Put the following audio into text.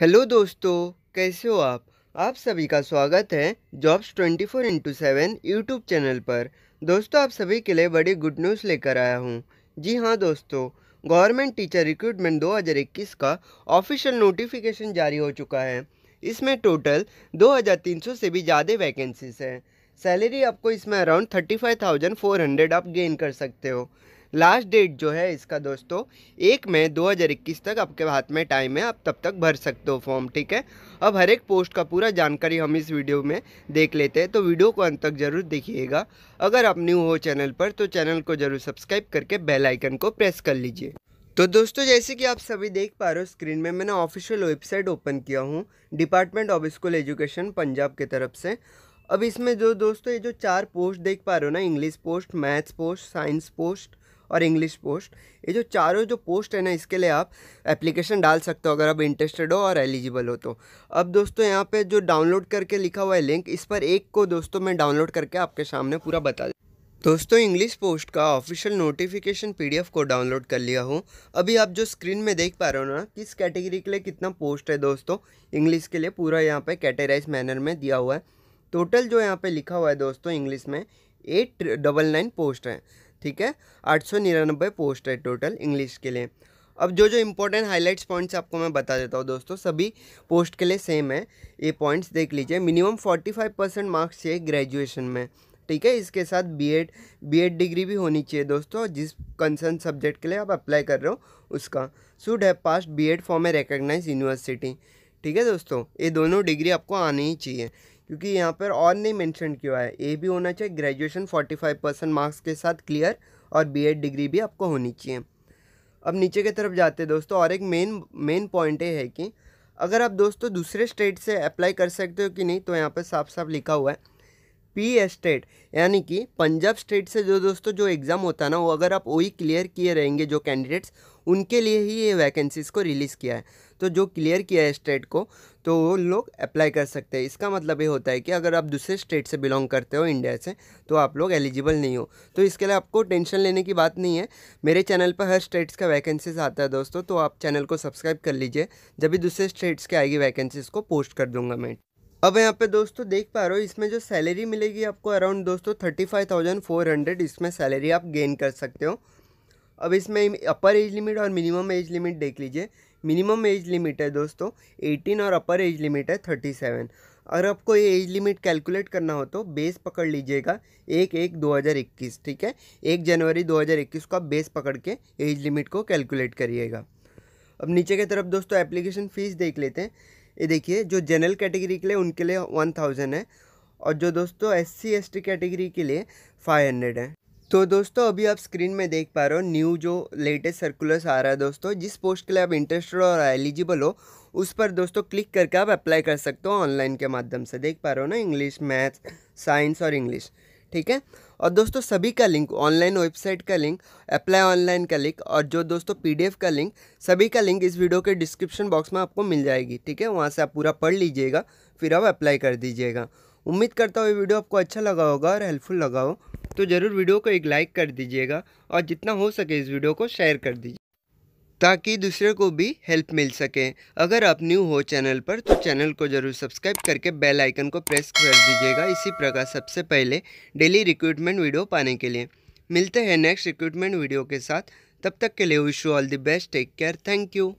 hello दोस्तों कैसे हो आप आप सभी का स्वागत है jobs 24 four into seven YouTube channel पर दोस्तों आप सभी के लिए बड़ी गुड न्यूज़ लेकर आया हूँ जी हाँ दोस्तों गवर्नमेंट टीचर रिक्रूटमेंट 2021 का ऑफिशियल नोटिफिकेशन जारी हो चुका है इसमें टोटल 2300 से भी ज़्यादा वैकेंसीज हैं सैलरी आपको इसमें अराउंड थर्टी आप गेन कर सकते हो लास्ट डेट जो है इसका दोस्तों एक मई 2021 तक आपके हाथ में टाइम है आप तब तक भर सकते हो फॉर्म ठीक है अब हर एक पोस्ट का पूरा जानकारी हम इस वीडियो में देख लेते हैं तो वीडियो को अंत तक जरूर देखिएगा अगर आप न्यू हो चैनल पर तो चैनल को जरूर सब्सक्राइब करके बेल आइकन को प्रेस कर लीजिए तो दोस्तों जैसे कि आप सभी देख पा रहे हो स्क्रीन में मैंने ऑफिशियल वेबसाइट ओपन किया हूँ department of school education Punjab के तरफ से अब इसमें जो दोस्तों ये जो चार पोस्ट देख पा रहे हो ना English post maths post science post और इंग्लिश पोस्ट ये जो चारों जो पोस्ट है ना इसके लिए आप एप्लीकेशन डाल सकते हो अगर आप इंटरेस्टेड हो और एलिजिबल हो तो अब दोस्तों यहाँ पे जो डाउनलोड करके लिखा हुआ है लिंक इस पर एक को दोस्तों मैं डाउनलोड करके आपके सामने पूरा बता दें दोस्तों इंग्लिश पोस्ट का ऑफिशियल नोटिफिकेशन पीडीएफ को डाउनलोड कर लिया हूँ अभी आप जो स्क्रीन में देख पा रहे हो ना किस कैटेगरी के लिए कितना पोस्ट है दोस्तों इंग्लिश के लिए पूरा यहाँ पे कैटेगराइज मैनर में दिया हुआ है टोटल जो यहाँ पे लिखा हुआ है दोस्तों इंग्लिश में एट डबल नाइन पोस्ट हैं ठीक है आठ सौ निन्यानबे पोस्ट है टोटल इंग्लिश के लिए अब जो जो इंपॉर्टेंट हाईलाइट्स पॉइंट्स आपको मैं बता देता हूँ दोस्तों सभी पोस्ट के लिए सेम है ये पॉइंट्स देख लीजिए minimum forty five percent marks चाहिए ग्रेजुएशन में ठीक है इसके साथ बीएड बीएड डिग्री भी होनी चाहिए दोस्तों जिस कंसर्न सब्जेक्ट के लिए आप अप्लाई कर रहे हो उसका should have passed ed from a recognize university ठीक है दोस्तों ये दोनों डिग्री आपको आनी ही चाहिए क्योंकि यहाँ पर और नहीं मैंशन किया है ए भी होना चाहिए ग्रेजुएशन फाइव परसेंट मार्क्स के साथ क्लियर और एड डिग्री भी आपको होनी चाहिए अब नीचे की तरफ जाते हैं दोस्तों और एक मेन मेन पॉइंट ये है कि अगर आप दोस्तों दूसरे स्टेट से अप्लाई कर सकते हो कि नहीं तो यहाँ पर साफ साफ लिखा हुआ है पी स्टेट यानी कि पंजाब स्टेट से जो दोस्तों जो एग्ज़ाम होता है ना वो अगर आप वही क्लियर किए रहेंगे जो कैंडिडेट्स उनके लिए ही ये वैकेंसीज़ को रिलीज़ किया है तो जो क्लियर किया है स्टेट को तो वो लोग अप्लाई कर सकते हैं इसका मतलब ये होता है कि अगर आप दूसरे स्टेट से बिलोंग करते हो इंडिया से तो आप लोग एलिजिबल नहीं हो तो इसके लिए आपको टेंशन लेने की बात नहीं है मेरे चैनल पर हर स्टेट्स का वैकेंसीज आता है दोस्तों तो आप चैनल को सब्सक्राइब कर लीजिए जब भी दूसरे स्टेट्स के आएगी वैकेंसीज़ को पोस्ट कर दूंगा मैं अब यहाँ पे दोस्तों देख पा रहे हो इसमें जो सैलरी मिलेगी आपको अराउंड दोस्तों thirty five thousand four hundred इसमें सैलरी आप गेन कर सकते हो अब इसमें अपर एज लिमिट और मिनिमम एज लिमिट देख लीजिए मिनिमम एज लिमिट है दोस्तों एटीन और अपर एज लिमिट है थर्टी सेवन और आपको ये एज लिमिट कैलकुलेट करना हो तो बेस पकड़ लीजिएगा एक एक दो हज़ार इक्कीस ठीक है एक जनवरी दो हज़ार इक्कीस को आप बेस पकड़ के एज लिमिट को कैलकुलेट करिएगा अब नीचे की तरफ दोस्तों एप्लीकेशन फ़ीस देख लेते हैं ये देखिए जो जनरल कैटेगरी के लिए उनके लिए वन थाउजेंड है और जो दोस्तों S C S T category के लिए फाइव हंड्रेड है तो दोस्तों अभी आप स्क्रीन में देख पा रहे हो न्यू जो लेटेस्ट सर्कुलर्स आ रहा है दोस्तों जिस पोस्ट के लिए आप इंटरेस्टेड और एलिजिबल हो उस पर दोस्तों क्लिक करके आप अप्लाई कर सकते हो ऑनलाइन के माध्यम से देख पा रहे हो ना इंग्लिश मैथ्स साइंस और इंग्लिश ठीक है और दोस्तों सभी का लिंक ऑनलाइन वेबसाइट का लिंक अप्लाई ऑनलाइन का लिंक और जो दोस्तों पीडीएफ का लिंक सभी का लिंक इस वीडियो के डिस्क्रिप्शन बॉक्स में आपको मिल जाएगी ठीक है वहाँ से आप पूरा पढ़ लीजिएगा फिर आप अप्लाई कर दीजिएगा उम्मीद करता हूँ ये वीडियो आपको अच्छा लगा होगा और हेल्पफुल लगा हो तो ज़रूर वीडियो को एक लाइक कर दीजिएगा और जितना हो सके इस वीडियो को शेयर कर दीजिए ताकि दूसरे को भी हेल्प मिल सके अगर आप न्यू हो चैनल पर तो चैनल को ज़रूर सब्सक्राइब करके बेल आइकन को प्रेस कर दीजिएगा इसी प्रकार सबसे पहले डेली रिक्रूटमेंट वीडियो पाने के लिए मिलते हैं नेक्स्ट रिक्रूटमेंट वीडियो के साथ तब तक के लिए wish you all the best take care thank you